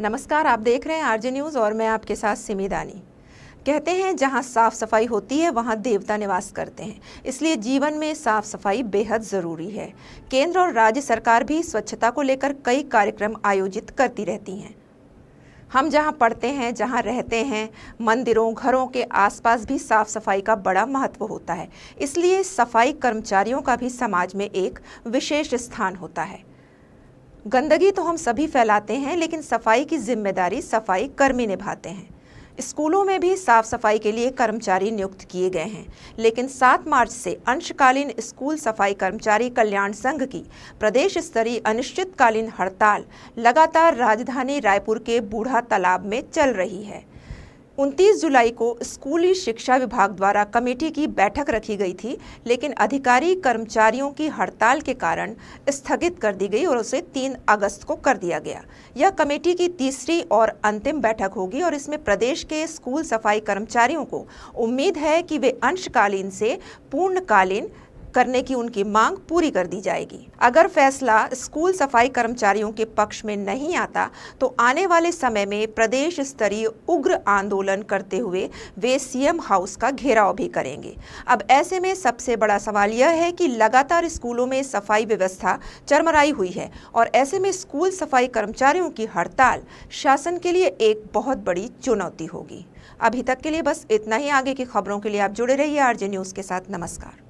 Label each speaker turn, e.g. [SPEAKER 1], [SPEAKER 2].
[SPEAKER 1] नमस्कार आप देख रहे हैं आरजे न्यूज़ और मैं आपके साथ सिमी दानी कहते हैं जहाँ साफ़ सफाई होती है वहाँ देवता निवास करते हैं इसलिए जीवन में साफ़ सफाई बेहद ज़रूरी है केंद्र और राज्य सरकार भी स्वच्छता को लेकर कई कार्यक्रम आयोजित करती रहती हैं हम जहाँ पढ़ते हैं जहाँ रहते हैं मंदिरों घरों के आसपास भी साफ सफाई का बड़ा महत्व होता है इसलिए सफाई कर्मचारियों का भी समाज में एक विशेष स्थान होता है गंदगी तो हम सभी फैलाते हैं लेकिन सफाई की जिम्मेदारी सफाई कर्मी निभाते हैं स्कूलों में भी साफ सफाई के लिए कर्मचारी नियुक्त किए गए हैं लेकिन 7 मार्च से अंशकालीन स्कूल सफाई कर्मचारी कल्याण संघ की प्रदेश स्तरीय अनिश्चितकालीन हड़ताल लगातार राजधानी रायपुर के बूढ़ा तालाब में चल रही है उनतीस जुलाई को स्कूली शिक्षा विभाग द्वारा कमेटी की बैठक रखी गई थी लेकिन अधिकारी कर्मचारियों की हड़ताल के कारण स्थगित कर दी गई और उसे 3 अगस्त को कर दिया गया यह कमेटी की तीसरी और अंतिम बैठक होगी और इसमें प्रदेश के स्कूल सफाई कर्मचारियों को उम्मीद है कि वे अंशकालीन से पूर्णकालीन करने की उनकी मांग पूरी कर दी जाएगी अगर फैसला स्कूल सफाई कर्मचारियों के पक्ष में नहीं आता तो आने वाले समय में प्रदेश स्तरीय उग्र आंदोलन करते हुए वे सीएम हाउस का घेराव भी करेंगे अब ऐसे में सबसे बड़ा सवाल यह है कि लगातार स्कूलों में सफाई व्यवस्था चरमराई हुई है और ऐसे में स्कूल सफाई कर्मचारियों की हड़ताल शासन के लिए एक बहुत बड़ी चुनौती होगी अभी तक के लिए बस इतना ही आगे की खबरों के लिए आप जुड़े रहिए आरजे न्यूज़ के साथ नमस्कार